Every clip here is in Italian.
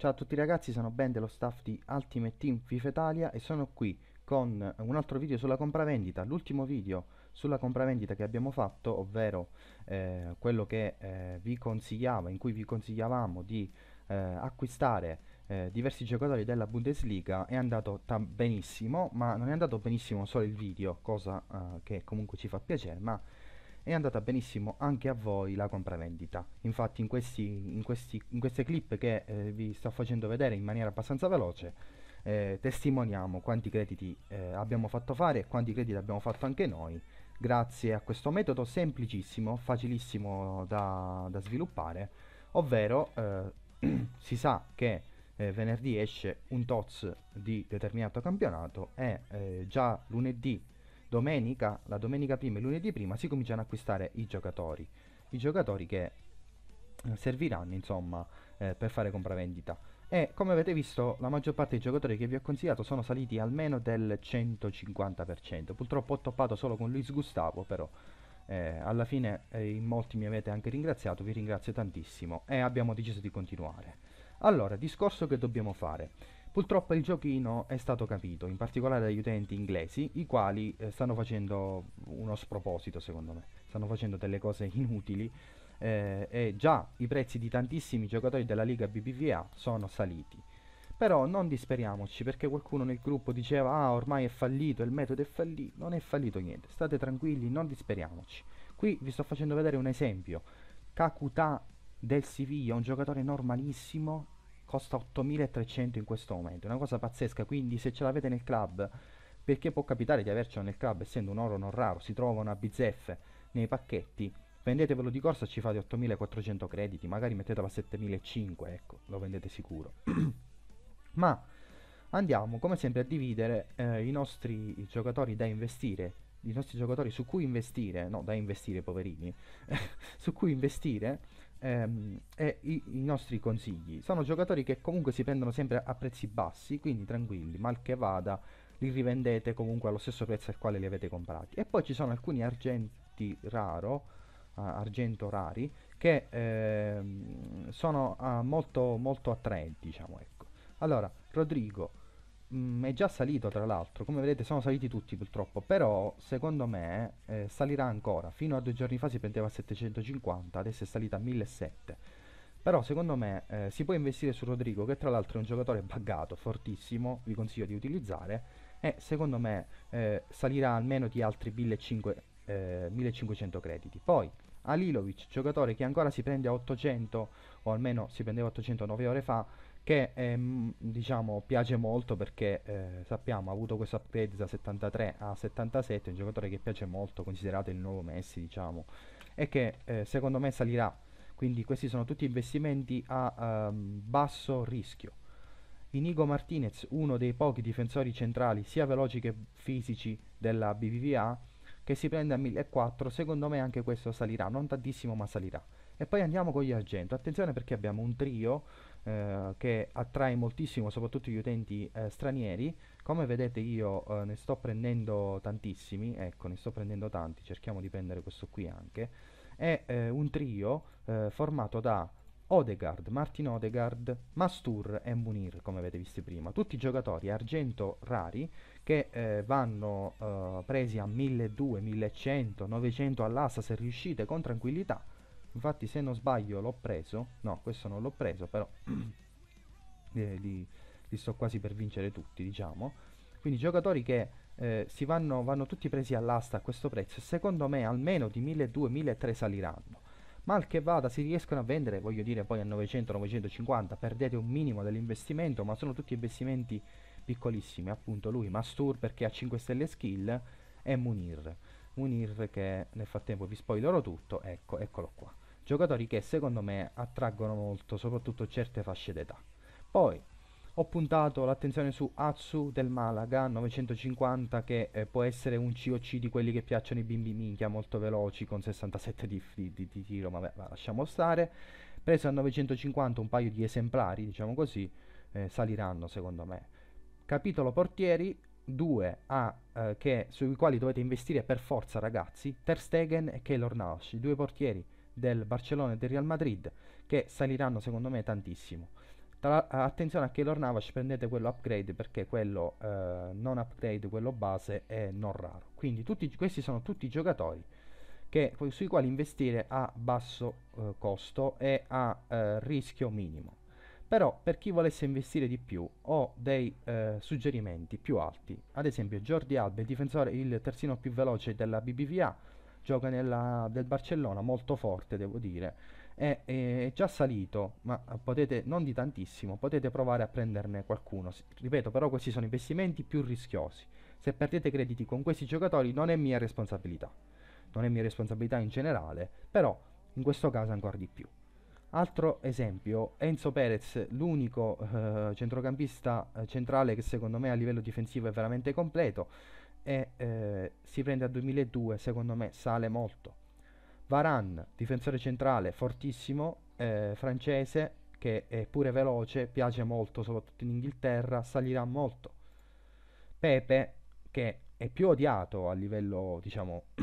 Ciao a tutti ragazzi, sono Ben dello staff di Ultimate Team FIFA Italia e sono qui con un altro video sulla compravendita, l'ultimo video sulla compravendita che abbiamo fatto, ovvero eh, quello che eh, vi consigliava, in cui vi consigliavamo di eh, acquistare eh, diversi giocatori della Bundesliga, è andato benissimo, ma non è andato benissimo solo il video, cosa eh, che comunque ci fa piacere, ma è andata benissimo anche a voi la compravendita. Infatti in, questi, in, questi, in queste clip che eh, vi sto facendo vedere in maniera abbastanza veloce eh, testimoniamo quanti crediti eh, abbiamo fatto fare e quanti crediti abbiamo fatto anche noi grazie a questo metodo semplicissimo, facilissimo da, da sviluppare, ovvero eh, si sa che eh, venerdì esce un TOZ di determinato campionato e eh, già lunedì domenica, la domenica prima e lunedì prima si cominciano ad acquistare i giocatori, i giocatori che eh, serviranno insomma eh, per fare compravendita e come avete visto la maggior parte dei giocatori che vi ho consigliato sono saliti almeno del 150% purtroppo ho toppato solo con Luis Gustavo però eh, alla fine eh, in molti mi avete anche ringraziato vi ringrazio tantissimo e abbiamo deciso di continuare allora discorso che dobbiamo fare Purtroppo il giochino è stato capito, in particolare dagli utenti inglesi, i quali eh, stanno facendo uno sproposito secondo me, stanno facendo delle cose inutili eh, e già i prezzi di tantissimi giocatori della Liga BBVA sono saliti. Però non disperiamoci perché qualcuno nel gruppo diceva ah ormai è fallito, il metodo è fallito, non è fallito niente, state tranquilli, non disperiamoci. Qui vi sto facendo vedere un esempio, Kakuta del Siviglia, un giocatore normalissimo, costa 8300 in questo momento, una cosa pazzesca, quindi se ce l'avete nel club, perché può capitare di avercelo nel club essendo un oro non raro, si trova una bizzeffe nei pacchetti, vendetevelo di corsa ci fate 8400 crediti, magari mettetelo a 7500, ecco, lo vendete sicuro. Ma andiamo come sempre a dividere eh, i nostri giocatori da investire i nostri giocatori su cui investire, no da investire poverini, su cui investire ehm, e i, i, nostri consigli. Sono giocatori che comunque si prendono sempre a prezzi bassi, quindi tranquilli, mal che vada, li rivendete comunque allo stesso prezzo al quale li avete comprati. E poi ci sono alcuni argenti raro, uh, argento rari, che ehm, sono uh, molto, molto attraenti, diciamo, ecco. Allora, Rodrigo, mh, mm, è già salito tra l'altro, come vedete sono saliti tutti purtroppo, però secondo me eh, salirà ancora, fino a due giorni fa si prendeva a 750, adesso è salita a 1700. Però secondo me eh, si può investire su Rodrigo, che tra l'altro è un giocatore buggato, fortissimo, vi consiglio di utilizzare, e secondo me eh, salirà almeno di altri 1500, 1500 eh, crediti. Poi Alilovic, giocatore che ancora si prende a 800, o almeno si prendeva 800 9 ore fa, che è, ehm, diciamo piace molto perché eh, sappiamo ha avuto questo upgrade da 73 a 77 un giocatore che piace molto considerato il nuovo Messi diciamo e che eh, secondo me salirà quindi questi sono tutti investimenti a um, basso rischio Inigo Martinez uno dei pochi difensori centrali sia veloci che fisici della BBVA che si prende a 1.400, secondo me anche questo salirà, non tantissimo ma salirà. E poi andiamo con gli argento, attenzione perché abbiamo un trio eh, che attrae moltissimo soprattutto gli utenti eh, stranieri, come vedete io eh, ne sto prendendo tantissimi, ecco ne sto prendendo tanti, cerchiamo di prendere questo qui anche, è eh, un trio eh, formato da Odegaard, Martin Odegaard, Mastur e Munir, come avete visto prima, tutti giocatori argento rari che eh, vanno eh, presi a 1200, 1100, 900 all'asta se riuscite con tranquillità. Infatti se non sbaglio l'ho preso, no questo non l'ho preso però li, eh, li, li, sto quasi per vincere tutti diciamo. Quindi giocatori che eh, si vanno, vanno tutti presi all'asta a questo prezzo e secondo me almeno di 1200, 1300 saliranno mal che vada si riescono a vendere, voglio dire poi a 900-950, perdete un minimo dell'investimento, ma sono tutti investimenti piccolissimi, appunto lui Mastur perché ha 5 stelle skill e Munir, Munir che nel frattempo vi spoilerò tutto, ecco, eccolo qua, giocatori che secondo me attraggono molto, soprattutto certe fasce d'età. Poi ho puntato l'attenzione su Atsu del Malaga 950 che eh, può essere un COC di quelli che piacciono i bimbi minchia molto veloci con 67 di, di, di, di tiro, ma, beh, lasciamo stare. Preso a 950 un paio di esemplari, diciamo così, eh, saliranno secondo me. Capitolo portieri, due a, eh, che, sui quali dovete investire per forza ragazzi, Ter Stegen e Keylor Nausch due portieri del Barcellona e del Real Madrid che saliranno secondo me tantissimo. Tra, eh, attenzione a Keylor Navas, prendete quello upgrade perché quello eh, non upgrade, quello base è non raro. Quindi tutti, questi sono tutti i giocatori che, sui quali investire a basso eh, costo e a eh, rischio minimo. Però per chi volesse investire di più ho dei eh, suggerimenti più alti. Ad esempio Jordi Alba, il, il terzino più veloce della BBVA, gioca nella, del Barcellona, molto forte devo dire è, è già salito, ma potete, non di tantissimo, potete provare a prenderne qualcuno. Ripeto, però questi sono investimenti più rischiosi. Se perdete crediti con questi giocatori non è mia responsabilità, non è mia responsabilità in generale, però in questo caso ancora di più. Altro esempio, Enzo Perez, l'unico eh, centrocampista eh, centrale che secondo me a livello difensivo è veramente completo e eh, si prende a 2002, secondo me sale molto. Varan, difensore centrale, fortissimo, eh, francese, che è pure veloce, piace molto, soprattutto in Inghilterra, salirà molto. Pepe, che è più odiato a livello, diciamo,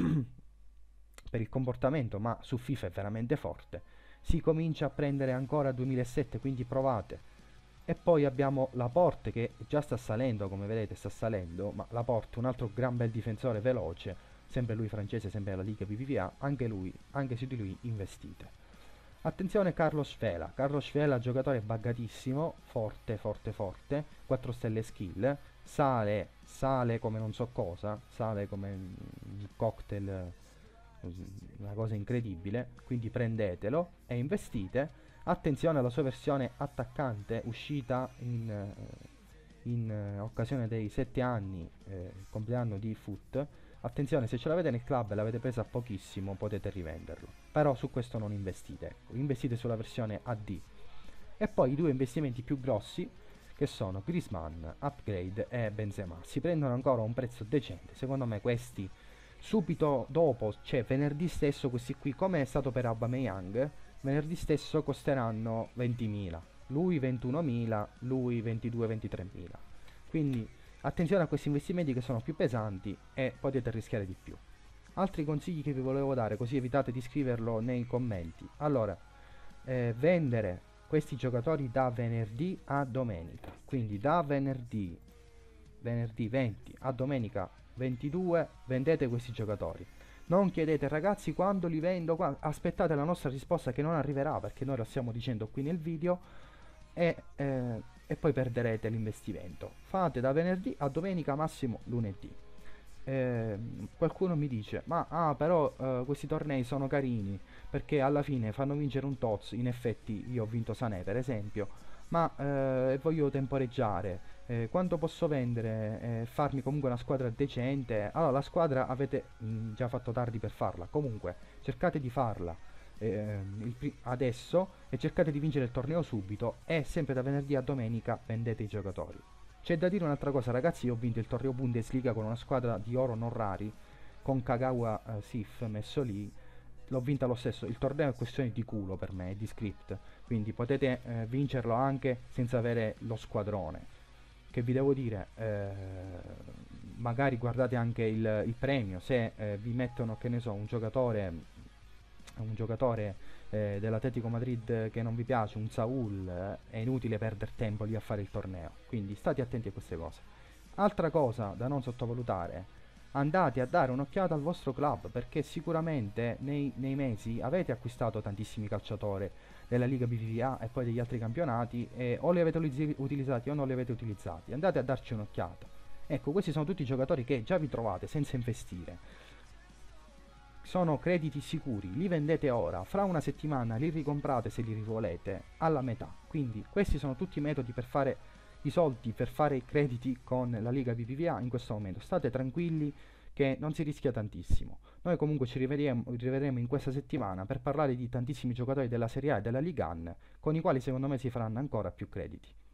per il comportamento, ma su FIFA è veramente forte. Si comincia a prendere ancora 2007, quindi provate. E poi abbiamo Laporte che già sta salendo, come vedete sta salendo, ma Laporte un altro gran bel difensore veloce, sempre lui francese, sempre alla Liga BBVA, anche, lui, anche su di lui investite. Attenzione Carlos Fela, Carlos Fela giocatore buggatissimo, forte, forte, forte, 4 stelle skill, sale, sale come non so cosa, sale come un cocktail, una cosa incredibile, quindi prendetelo e investite. Attenzione alla sua versione attaccante uscita in, in occasione dei 7 anni, eh, compleanno di Foot, Attenzione, se ce l'avete nel club e l'avete presa pochissimo potete rivenderlo, però su questo non investite, ecco. investite sulla versione AD. E poi i due investimenti più grossi che sono Grisman, Upgrade e Benzema, si prendono ancora un prezzo decente, secondo me questi subito dopo, cioè venerdì stesso questi qui, come è stato per Aubameyang, venerdì stesso costeranno 20.000, lui 21.000, lui 22-23.000. Quindi Attenzione a questi investimenti che sono più pesanti e potete rischiare di più. Altri consigli che vi volevo dare, così evitate di scriverlo nei commenti. Allora, eh, vendere questi giocatori da venerdì a domenica. Quindi da venerdì, venerdì 20 a domenica 22 vendete questi giocatori. Non chiedete ragazzi quando li vendo, qua? aspettate la nostra risposta che non arriverà perché noi lo stiamo dicendo qui nel video e eh, e poi perderete l'investimento. Fate da venerdì a domenica, massimo lunedì. Eh, qualcuno mi dice, ma ah, però eh, questi tornei sono carini perché alla fine fanno vincere un Toz. In effetti, io ho vinto Sané per esempio, ma eh, voglio temporeggiare. Eh, quanto posso vendere e farmi comunque una squadra decente? Allora, la squadra avete mh, mm, già fatto tardi per farla. Comunque, cercate di farla eh, adesso e cercate di vincere il torneo subito e sempre da venerdì a domenica vendete i giocatori. C'è da dire un'altra cosa ragazzi, io ho vinto il torneo Bundesliga con una squadra di oro non rari, con Kagawa eh, Sif messo lì, l'ho vinta lo stesso, il torneo è questione di culo per me, è di script, quindi potete eh, vincerlo anche senza avere lo squadrone. Che vi devo dire, eh, magari guardate anche il, il premio, se eh, vi mettono, che ne so, un giocatore un giocatore eh, dell'Atletico Madrid che non vi piace, un Saul, è inutile perdere tempo lì a fare il torneo. Quindi state attenti a queste cose. Altra cosa da non sottovalutare, andate a dare un'occhiata al vostro club perché sicuramente nei, nei mesi avete acquistato tantissimi calciatori della Liga BVA e poi degli altri campionati e o li avete utilizzati o non li avete utilizzati. Andate a darci un'occhiata. Ecco, questi sono tutti i giocatori che già vi trovate senza investire sono crediti sicuri, li vendete ora, fra una settimana li ricomprate se li rivolete alla metà. Quindi questi sono tutti i metodi per fare i soldi, per fare i crediti con la Liga BBVA in questo momento. State tranquilli che non si rischia tantissimo. Noi comunque ci rivedremo, in questa settimana per parlare di tantissimi giocatori della Serie A e della Ligan con i quali secondo me si faranno ancora più crediti.